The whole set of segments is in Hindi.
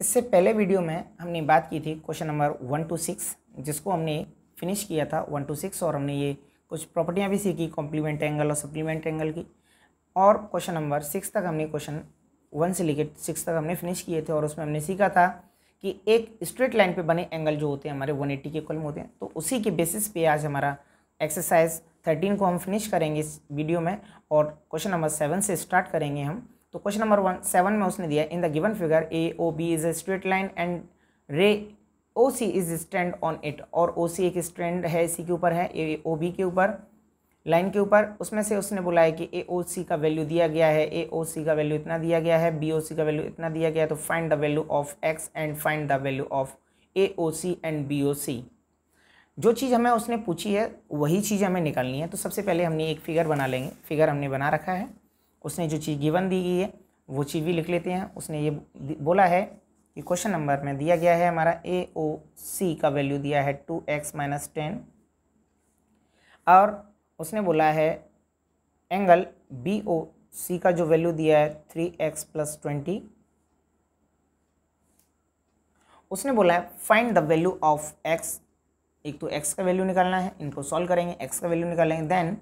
इससे पहले वीडियो में हमने बात की थी question number one two six जिसको हमने फिनिश किया था वन टू सिक्स और हमने ये कुछ प्रॉपर्टियाँ भी सीखी कॉम्प्लीमेंट एंगल और सप्लीमेंट एंगल की और क्वेश्चन नंबर सिक्स तक हमने क्वेश्चन वन से लेकर सिक्स तक हमने फिनिश किए थे और उसमें हमने सीखा था कि एक स्ट्रेट लाइन पे बने एंगल जो होते हैं हमारे 180 के कॉलम होते हैं तो उसी के बेसिस पे आज हमारा एक्सरसाइज थर्टीन को हम फिनिश करेंगे इस वीडियो में और क्वेश्चन नंबर सेवन से स्टार्ट करेंगे हम तो क्वेश्चन नंबर वन सेवन में उसने दिया in the given figure A O B is a straight line and ray O C is stand on it और ओ सी एक स्टैंड है सी के ऊपर है ए ओ बी के ऊपर लाइन के ऊपर उसमें से उसने बोला है कि ए ओ सी का वैल्यू दिया गया है ए ओ सी का वैल्यू इतना दिया गया है बी ओ सी का वैल्यू इतना दिया गया है तो find the value of x and find the value of A O C and B O C जो चीज़ हमें उसने पूछी है वही चीज़ हमें निकालनी है तो सबसे पहले हमने एक फिगर बना लेंगे फिगर हमने बना रखा है उसने जो चीज़ गिवन दी गई है वो चीज़ भी लिख लेते हैं उसने ये बोला है कि क्वेश्चन नंबर में दिया गया है हमारा ए ओ सी का वैल्यू दिया है टू एक्स माइनस टेन और उसने बोला है एंगल बी ओ सी का जो वैल्यू दिया है थ्री एक्स प्लस ट्वेंटी उसने बोला है find the value of x एक तो एक्स का वैल्यू निकालना है इनको सॉल्व करेंगे एक्स का वैल्यू निकालेंगे देन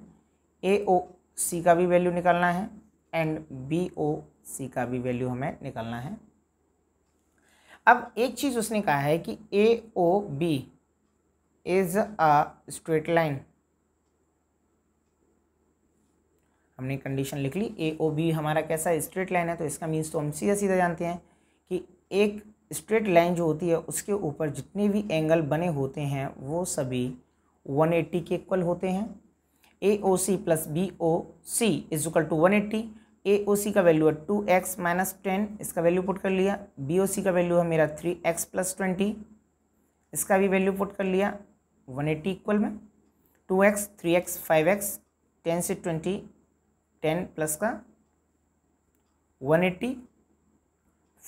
ए ओ सी का भी वैल्यू निकालना है एंड बी ओ सी का भी वैल्यू हमें निकालना है अब एक चीज़ उसने कहा है कि A O B is a straight line हमने कंडीशन लिख ली ए ओ बी हमारा कैसा स्ट्रेट लाइन है तो इसका मीन्स तो हम सीधा सीधा जानते हैं कि एक स्ट्रेट लाइन जो होती है उसके ऊपर जितने भी एंगल बने होते हैं वो सभी 180 के इक्वल होते हैं A O C plus B O C is equal to one eighty A O C का वैल्यू है टू एक्स माइनस टेन इसका वैल्यू पुट कर लिया बी ओ सी का वैल्यू है मेरा थ्री एक्स प्लस ट्वेंटी इसका भी वैल्यू पुट कर लिया वन एट्टी इक्वल में two x three x five x ten से ट्वेंटी टेन प्लस का one eighty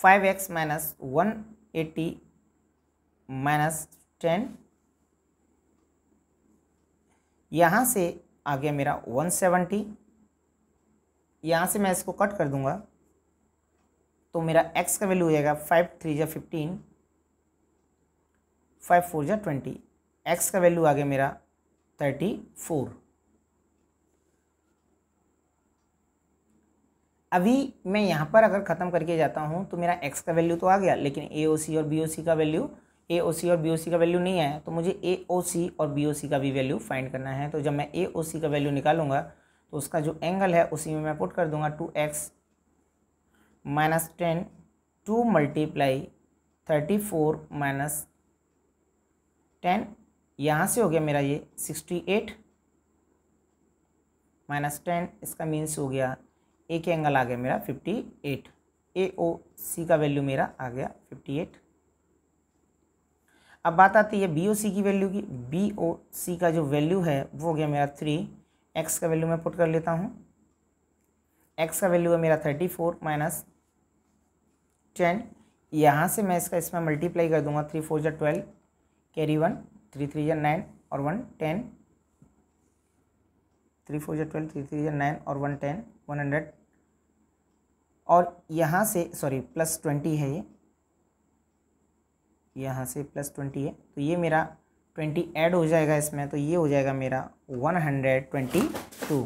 five x minus one eighty minus ten यहाँ से आ गया मेरा वन सेवेंटी यहाँ से मैं इसको कट कर दूँगा तो मेरा एक्स का वैल्यू हो जाएगा फाइव थ्री या फिफ्टीन फाइव फोर या ट्वेंटी एक्स का वैल्यू आ गया मेरा थर्टी फोर अभी मैं यहाँ पर अगर ख़त्म करके जाता हूँ तो मेरा एक्स का वैल्यू तो आ गया लेकिन ए ओ सी और बी ओ सी का वैल्यू ए ओ सी और बी ओ सी का वैल्यू नहीं आया तो मुझे ए ओ सी और बी ओ सी का भी वैल्यू फाइंड करना है तो जब मैं ए ओ सी का वैल्यू निकालूंगा तो उसका जो एंगल है उसी में मैं पुट कर दूंगा two x minus ten two multiply thirty four minus ten यहाँ से हो गया मेरा ये सिक्सटी एट माइनस टेन इसका मीन्स हो गया एक एंगल आ गया मेरा फिफ्टी एट ए ओ सी का वैल्यू मेरा आ गया फिफ्टी एट अब बात आती है बी ओ सी की वैल्यू की बी ओ सी का जो वैल्यू है वो हो गया मेरा थ्री एक्स का वैल्यू मैं पुट कर लेता हूँ एक्स का वैल्यू है मेरा थर्टी फोर माइनस टेन यहाँ से मैं इसका इसमें मल्टीप्लाई कर दूंगा थ्री फोर या twelve carry one three three या नाइन और वन टेन थ्री फोर या ट्वेल्व थ्री थ्री या नाइन और वन टेन वन हंड्रेड और यहाँ से सॉरी प्लस ट्वेंटी है ये यहाँ से प्लस ट्वेंटी है तो ये मेरा ट्वेंटी ऐड हो जाएगा इसमें तो ये हो जाएगा मेरा one hundred twenty two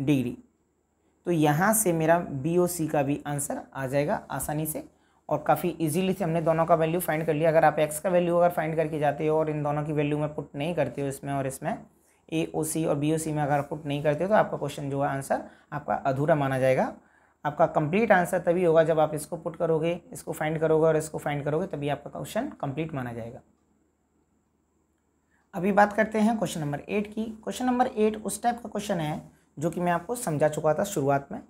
degree तो यहाँ से मेरा बी ओ सी का भी आंसर आ जाएगा आसानी से और काफ़ी इजीली से हमने दोनों का वैल्यू फाइंड कर लिया अगर आप एक्स का वैल्यू अगर फाइंड करके जाते हो और इन दोनों की वैल्यू में पुट नहीं करते हो इसमें और इसमें ए ओ सी और बी ओ सी में अगर पुट नहीं करते हो तो आपका क्वेश्चन जो है आंसर आपका अधूरा माना जाएगा आपका कंप्लीट आंसर तभी होगा जब आप इसको पुट करोगे इसको फाइंड करोगे और इसको फाइंड करोगे तभी आपका क्वेश्चन कंप्लीट माना जाएगा अभी बात करते हैं क्वेश्चन नंबर एट की क्वेश्चन नंबर एट उस टाइप का क्वेश्चन है जो कि मैं आपको समझा चुका था शुरुआत में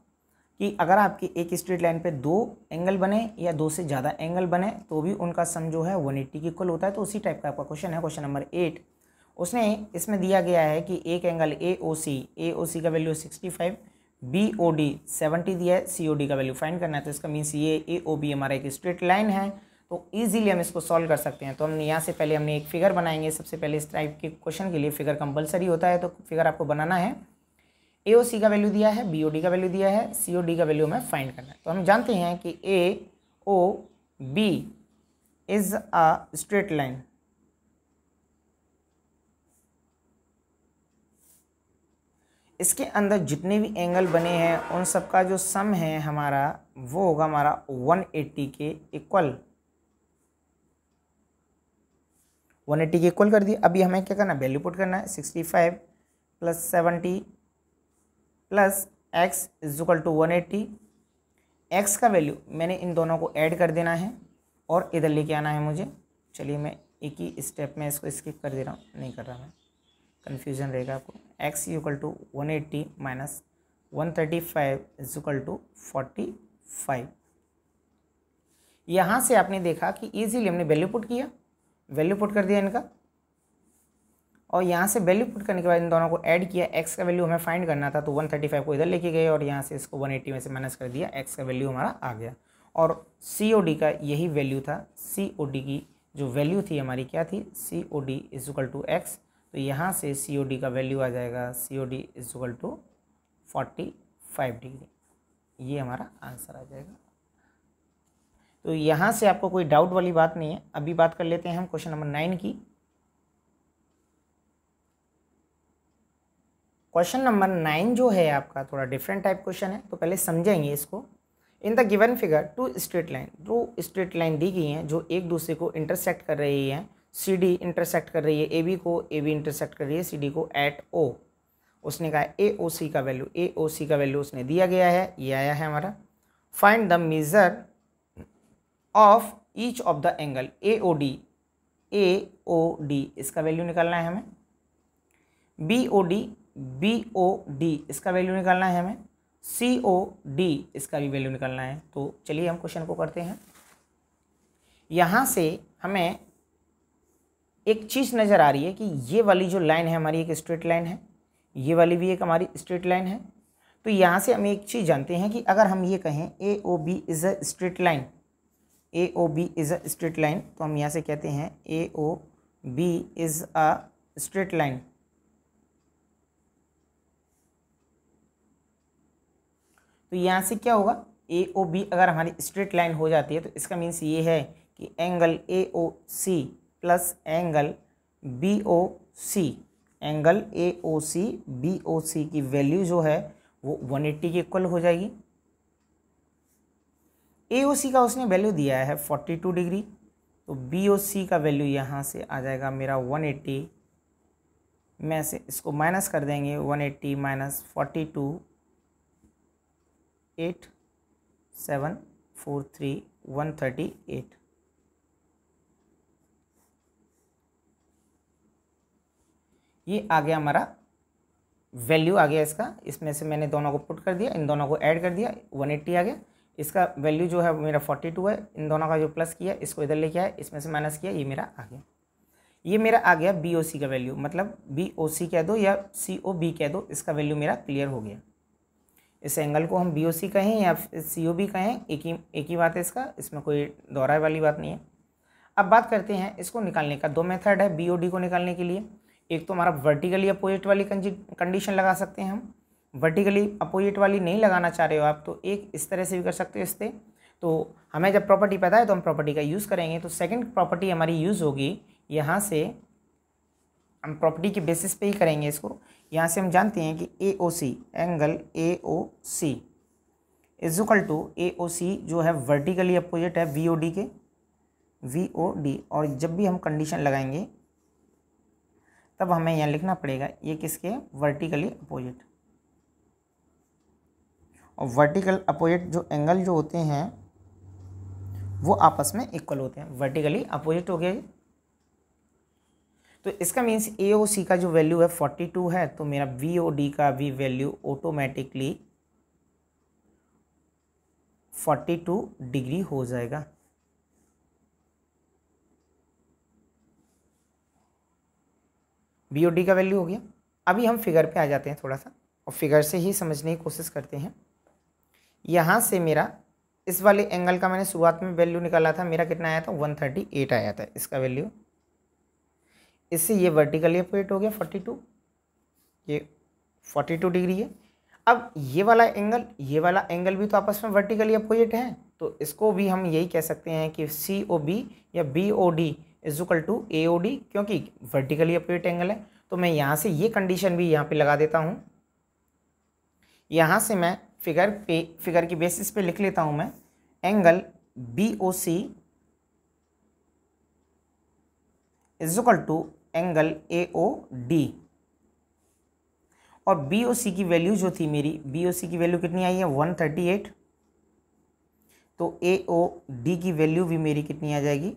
कि अगर आपकी एक स्ट्रेट लाइन पे दो एंगल बने या दो से ज़्यादा एंगल बने तो भी उनका सम जो है वन एट्टी इक्वल होता है तो उसी टाइप का आपका क्वेश्चन है क्वेश्चन नंबर एट उसने इसमें दिया गया है कि एक angle A O C A O C का value sixty five B O D seventy दिया है सी ओ डी का वैल्यू फाइंड करना है तो इसका मीन्स ये ए ओ बी हमारा एक स्ट्रेट लाइन है तो ईजिली हम इसको सॉल्व कर सकते हैं तो हमने यहाँ से पहले हमने एक फिगर बनाएंगे सबसे पहले इस टाइप के क्वेश्चन के लिए फिगर कंपलसरी होता है तो फिगर आपको बनाना है ए ओ सी का वैल्यू दिया है बी ओ डी का वैल्यू दिया है सी ओ डी का वैल्यू हमें फाइंड करना है तो हम जानते हैं कि A O B is a straight line इसके अंदर जितने भी एंगल बने हैं उन सब का जो सम है हमारा वो होगा हमारा 180 के इक्वल 180 के इक्वल कर दिए अभी हमें क्या करना है वैल्यू पुट करना है 65 plus seventy plus x is equal to one eighty x का वैल्यू मैंने इन दोनों को ऐड कर देना है और इधर लेके आना है मुझे चलिए मैं एक ही स्टेप में इसको स्किप कर दे रहा हूँ नहीं कर रहा मैं कन्फ्यूज़न रहेगा आपको x equal to one eighty minus one thirty five is equal to forty five यहाँ से आपने देखा कि इजीली हमने वैल्यू पुट किया वैल्यू पुट कर दिया इनका और यहाँ से वैल्यू पुट करने के बाद इन दोनों को ऐड किया एक्स का वैल्यू हमें फाइंड करना था तो 135 को इधर लेके गए और यहाँ से इसको 180 में से माइनस कर दिया एक्स का वैल्यू हमारा आ गया और सी ओ डी का यही वैल्यू था सी ओ डी की जो वैल्यू थी हमारी क्या थी C O D is equal to x तो यहाँ से सी का वैल्यू आ जाएगा C O D equal to forty five degree ये हमारा आंसर आ जाएगा तो यहाँ से आपको कोई डाउट वाली बात नहीं है अभी बात कर लेते हैं हम क्वेश्चन नंबर नाइन की क्वेश्चन नंबर नाइन जो है आपका थोड़ा डिफरेंट टाइप क्वेश्चन है तो पहले समझेंगे इसको in the given figure two straight line दो स्ट्रेट लाइन दी गई हैं जो एक दूसरे को इंटरसेक्ट कर रही हैं सी डी इंटरसेक्ट कर रही है ए बी को ए बी इंटरसेक्ट कर रही है सी डी को एट ओ उसने कहा ए ओ सी का वैल्यू ए ओ सी का वैल्यू उसने दिया गया है ये आया है हमारा find the measure of each of the angle A O D A O D इसका वैल्यू निकालना है हमें B O D B O D इसका वैल्यू निकालना है हमें सी ओ डी इसका भी वैल्यू निकालना है तो चलिए हम क्वेश्चन को करते हैं यहाँ से हमें एक चीज़ नज़र आ रही है कि ये वाली जो लाइन है हमारी एक स्ट्रेट लाइन है ये वाली भी एक हमारी स्ट्रेट लाइन है तो यहाँ से हम एक चीज़ जानते हैं कि अगर हम ये कहें A O B is a straight line A O B is a straight line तो हम यहाँ से कहते हैं A O B is a straight line तो यहाँ से क्या होगा ए ओ बी अगर हमारी स्ट्रेट लाइन हो जाती है तो इसका मीन्स ये है कि angle A O C plus angle B O C angle A O C B O C की वैल्यू जो है वो 180 के इक्वल हो जाएगी ए ओ सी का उसने वैल्यू दिया है 42 डिग्री तो बी ओ सी का वैल्यू यहाँ से आ जाएगा मेरा 180 में से इसको माइनस कर देंगे 180 eighty minus forty two eight seven four three one thirty eight ये आ गया हमारा वैल्यू आ गया इसका इसमें से मैंने दोनों को पुट कर दिया इन दोनों को ऐड कर दिया 180 आ गया इसका वैल्यू जो है मेरा 42 है इन दोनों का जो प्लस किया इसको इधर लेके आया इसमें से माइनस किया ये मेरा आ गया ये मेरा आ गया बी ओ सी का वैल्यू मतलब बी ओ सी कह दो या सी ओ बी कह दो इसका वैल्यू मेरा क्लियर हो गया इस एंगल को हम बी ओ सी कहें या सी ओ बी कहें एक ही एक ही बात है इसका इसमें कोई दोहराए वाली बात नहीं है अब बात करते हैं इसको निकालने का दो मेथड है बी ओ डी को निकालने के लिए एक तो हमारा वर्टिकली अपोजिट वाली कंडीशन लगा सकते हैं हम वर्टिकली अपोजिट वाली नहीं लगाना चाह रहे हो आप तो एक इस तरह से भी कर सकते हो इससे तो हमें जब प्रॉपर्टी पता है तो हम प्रॉपर्टी का यूज़ करेंगे तो सेकंड प्रॉपर्टी हमारी यूज़ होगी यहाँ से हम प्रॉपर्टी के बेसिस पे ही करेंगे इसको यहाँ से हम जानते हैं कि A O C angle A O C equal to A O C जो है वर्टिकली अपोजिट है वी ओ डी के वी ओ डी और जब भी हम कंडीशन लगाएंगे तब हमें यहाँ लिखना पड़ेगा ये किसके वर्टिकली अपोजिट और वर्टिकल अपोजिट जो एंगल जो होते हैं वो आपस में इक्वल होते हैं वर्टिकली अपोजिट हो गया तो इसका मीन्स ए ओ सी का जो वैल्यू है फोर्टी टू है तो मेरा वी ओ डी का भी value automatically forty two degree हो जाएगा बी ओ डी का वैल्यू हो गया अभी हम फिगर पे आ जाते हैं थोड़ा सा और फिगर से ही समझने की कोशिश करते हैं यहाँ से मेरा इस वाले एंगल का मैंने शुरुआत में वैल्यू निकाला था मेरा कितना आया था वन थर्टी एट आया था इसका वैल्यू इससे ये वर्टिकली अपोजिट हो गया फोर्टी टू ये फोर्टी टू डिग्री है अब ये वाला एंगल ये वाला एंगल भी तो आपस में वर्टिकली अपोजिट है तो इसको भी हम यही कह सकते हैं कि सी ओ बी या B O D equal to A O D क्योंकि वर्टिकली अपोजिट एंगल है तो मैं यहाँ से ये कंडीशन भी यहाँ पे लगा देता हूँ यहाँ से मैं फिगर पे फिगर की बेसिस पे लिख लेता हूँ मैं angle B O C equal to angle A O D और बी ओ सी की वैल्यू जो थी मेरी बी ओ सी की वैल्यू कितनी आई है वन थर्टी एट तो ए ओ डी की वैल्यू भी मेरी कितनी आ जाएगी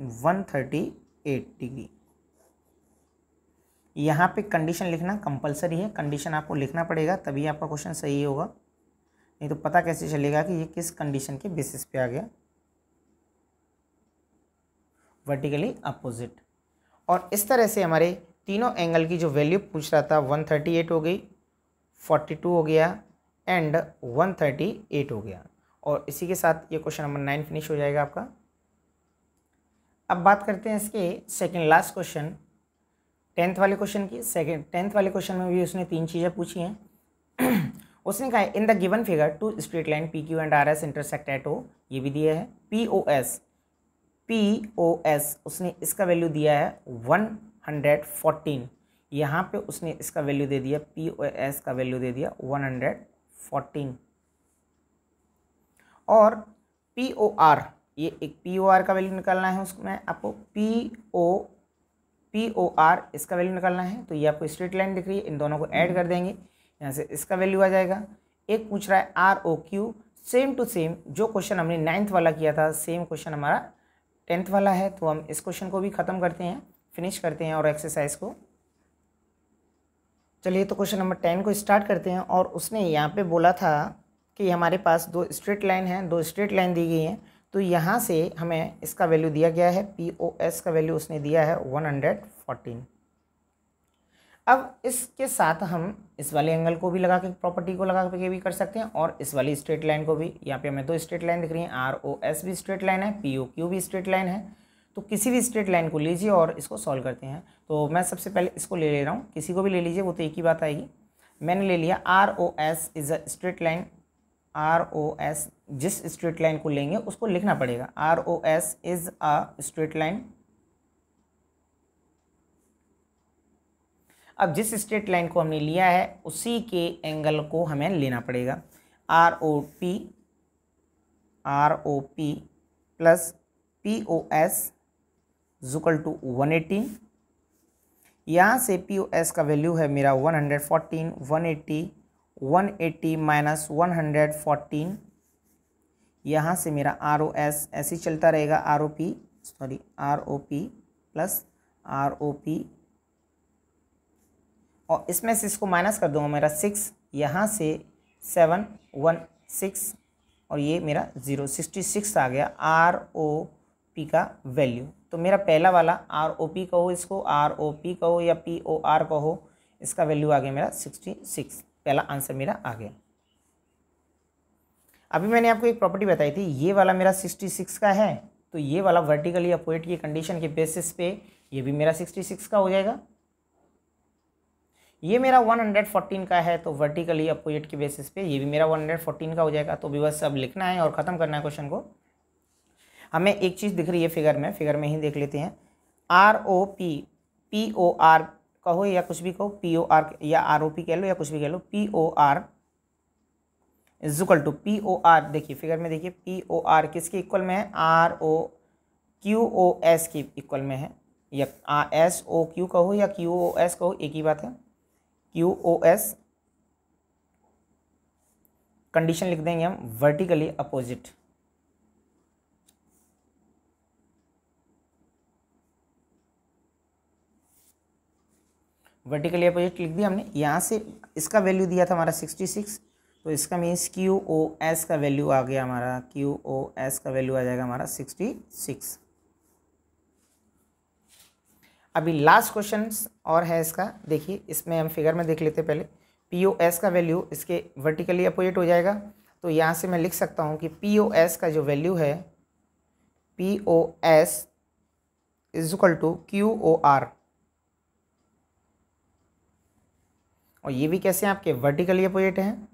138 डिग्री यहाँ पे कंडीशन लिखना कंपलसरी है कंडीशन आपको लिखना पड़ेगा तभी आपका क्वेश्चन सही होगा नहीं तो पता कैसे चलेगा कि ये किस कंडीशन के बेसिस पे आ गया वर्टिकली अपोजिट और इस तरह से हमारे तीनों एंगल की जो वैल्यू पूछ रहा था 138 हो गई 42 हो गया एंड 138 हो गया और इसी के साथ ये क्वेश्चन नंबर नाइन फिनिश हो जाएगा आपका अब बात करते हैं इसके सेकंड लास्ट क्वेश्चन टेंथ वाले क्वेश्चन की सेकंड टेंथ वाले क्वेश्चन में भी उसने तीन चीज़ें पूछी हैं उसने कहा in the given figure two straight line P Q and R S intersect at O ये भी दिया है P O S P O S उसने इसका वैल्यू दिया है वन हंड्रेड फोर्टीन यहाँ पर उसने इसका वैल्यू दे दिया पी ओ एस का वैल्यू दे दिया वन हंड्रेड फोर्टीन और पी ओ आर ये एक पी ओ आर का वैल्यू निकालना है उसमें आपको P O P O R इसका वैल्यू निकालना है तो ये आपको स्ट्रेट लाइन दिख रही है इन दोनों को ऐड कर देंगे यहाँ से इसका वैल्यू आ जाएगा एक पूछ रहा है R O Q same to same जो क्वेश्चन हमने नाइन्थ वाला किया था सेम क्वेश्चन हमारा टेंथ वाला है तो हम इस क्वेश्चन को भी ख़त्म करते हैं फिनिश करते हैं और एक्सरसाइज को चलिए तो क्वेश्चन नंबर टेन को स्टार्ट करते हैं और उसने यहाँ पे बोला था कि हमारे पास दो स्ट्रेट लाइन है दो स्ट्रेट लाइन दी गई हैं तो यहाँ से हमें इसका वैल्यू दिया गया है पी ओ एस का वैल्यू उसने दिया है वन हंड्रेड फोर्टीन अब इसके साथ हम इस वाले एंगल को भी लगा के प्रॉपर्टी को लगा के भी कर सकते हैं और इस वाली स्ट्रेट लाइन को भी यहाँ पे हमें दो स्ट्रेट लाइन दिख रही है आर ओ एस भी स्ट्रेट लाइन है पी ओ क्यू भी स्ट्रेट लाइन है तो किसी भी स्ट्रेट लाइन को लीजिए और इसको सॉल्व करते हैं तो मैं सबसे पहले इसको ले ले रहा हूँ किसी को भी ले लीजिए वो तो एक ही बात आएगी मैंने ले लिया R O S is a straight line R O S जिस स्ट्रेट लाइन को लेंगे उसको लिखना पड़ेगा R O S is a straight line अब जिस स्ट्रेट लाइन को हमने लिया है उसी के एंगल को हमें लेना पड़ेगा R O P R O P plus P O S equal to one eighteen यहाँ से पी ओ एस का वैल्यू है मेरा one hundred fourteen one eighty 180 eighty minus one hundred fourteen यहाँ से मेरा आर ओ एस ऐसे चलता रहेगा R O P sorry R O P plus R O P और इसमें से इसको माइनस कर दूंगा मेरा सिक्स यहाँ से सेवन वन सिक्स और ये मेरा ज़ीरो सिक्सटी सिक्स आ गया आर ओ पी का वैल्यू तो मेरा पहला वाला आर ओ पी कहो इसको आर ओ पी कहो या पी ओ आर कहो इसका वैल्यू आ गया मेरा सिक्सटी सिक्स पहला आंसर मेरा आ गया अभी मैंने आपको एक प्रॉपर्टी बताई थी ये वाला मेरा सिक्सटी सिक्स का है तो ये वाला वर्टिकली अपोइट की कंडीशन के बेसिस पे ये भी मेरा सिक्सटी सिक्स का हो जाएगा ये मेरा वन हंड्रेड फोर्टीन का है तो वर्टिकली अपोइट के बेसिस पे ये भी मेरा वन हंड्रेड फोर्टीन का हो जाएगा तो भी बस अब लिखना है और ख़त्म करना है क्वेश्चन को हमें एक चीज़ दिख रही है फिगर में फिगर में ही देख लेते हैं R O P P O R कहो या कुछ भी कहो पी ओ आर या आर ओ पी कह लो या कुछ भी कह लो P O R equal to P O R देखिए फिगर में देखिए पी ओ आर किसके इक्वल में है R O Q O S के इक्वल में है या एस ओ क्यू कहो या क्यू ओ एस कहो एक ही बात है क्यू ओ एस कंडीशन लिख देंगे हम वर्टिकली अपोजिट वर्टिकली अपोजिट लिख दिया हमने यहाँ से इसका वैल्यू दिया था हमारा सिक्सटी सिक्स तो इसका मीन्स क्यू ओ एस का वैल्यू आ गया हमारा क्यू ओ एस का वैल्यू आ जाएगा हमारा सिक्सटी सिक्स अभी लास्ट क्वेश्चन और है इसका देखिए इसमें हम फिगर में देख लेते पहले पी ओ एस का वैल्यू इसके वर्टिकली अपोजिट हो जाएगा तो यहाँ से मैं लिख सकता हूँ कि पी ओ एस का जो वैल्यू है P O S is equal to Q O R और ये भी कैसे हैं आपके वर्टिकली अपोजिट हैं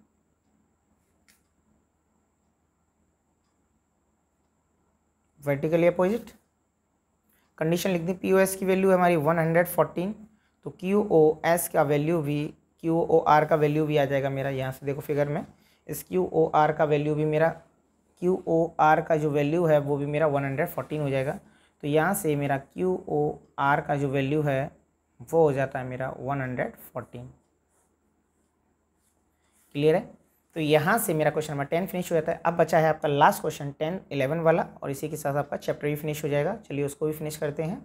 वर्टिकली अपोजिट कंडीशन लिख दी पी ओ एस की वैल्यू है हमारी वन हंड्रेड फोर्टीन तो क्यू ओ एस का वैल्यू भी क्यू ओ आर का वैल्यू भी आ जाएगा मेरा यहाँ से देखो फिगर में इस क्यू ओ आर का वैल्यू भी मेरा क्यू ओ आर का जो वैल्यू है वो भी मेरा वन हंड्रेड फोर्टीन हो जाएगा तो यहाँ से मेरा क्यू ओ आर का जो वैल्यू है वो हो जाता है मेरा वन हंड्रेड फोर्टीन क्लियर है तो यहाँ से मेरा क्वेश्चन नंबर टेन फिनिश हो जाता है अब बचा है आपका लास्ट क्वेश्चन टेन इलेवन वाला और इसी के साथ आपका चैप्टर भी फिनिश हो जाएगा चलिए उसको भी फिनिश करते हैं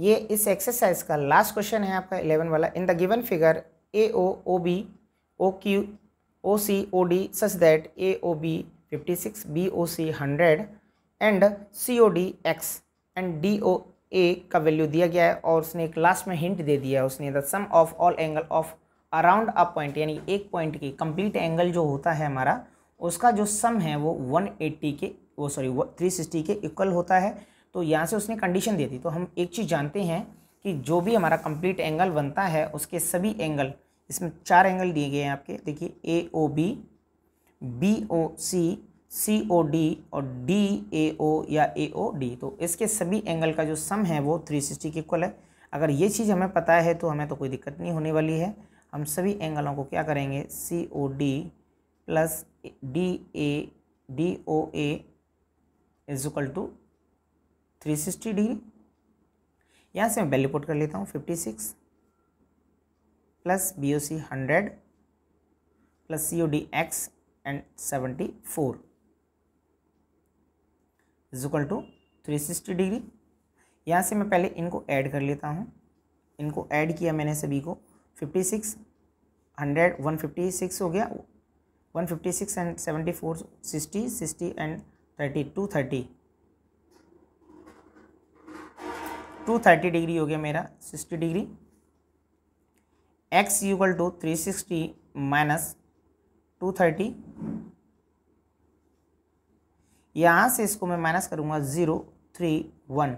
ये इस एक्सरसाइज का लास्ट क्वेश्चन है आपका इलेवन वाला in the given figure A O O B O Q O C O D such that A O B fifty six B O C hundred and C O D X and D O A का वैल्यू दिया गया है और उसने एक लास्ट में हिंट दे दिया है उसने the sum of all angle of around a point यानी एक पॉइंट की कंप्लीट एंगल जो होता है हमारा उसका जो सम है वो 180 के वो सॉरी वो 360 के इक्वल होता है तो यहाँ से उसने कंडीशन दे दी तो हम एक चीज़ जानते हैं कि जो भी हमारा कंप्लीट एंगल बनता है उसके सभी एंगल इसमें चार एंगल दिए गए हैं आपके देखिए A O B B O C C O D और डी ए ओ या ए ओ डी तो इसके सभी एंगल का जो सम है वो 360 के इक्वल है अगर ये चीज़ हमें पता है तो हमें तो कोई दिक्कत नहीं होने वाली है हम सभी एंगलों को क्या करेंगे C O D plus D A D O A equal to three sixty degree यहाँ से मैं वैल्यू पुट कर लेता हूँ fifty six plus B O C hundred plus C O D X and seventy four equal to three sixty degree यहाँ से मैं पहले इनको ऐड कर लेता हूँ इनको ऐड किया मैंने सभी को fifty six hundred one fifty six हो गया one fifty six and seventy four sixty sixty and thirty two thirty two thirty degree हो गया मेरा sixty degree X equal to three sixty minus two thirty यहाँ से इसको मैं माइनस करूँगा ज़ीरो थ्री वन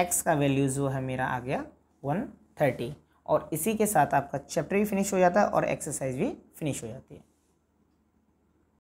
एक्स का वैल्यू जो है मेरा आ गया वन थर्टी और इसी के साथ आपका चैप्टर भी फिनिश हो जाता है और एक्सरसाइज भी फिनिश हो जाती है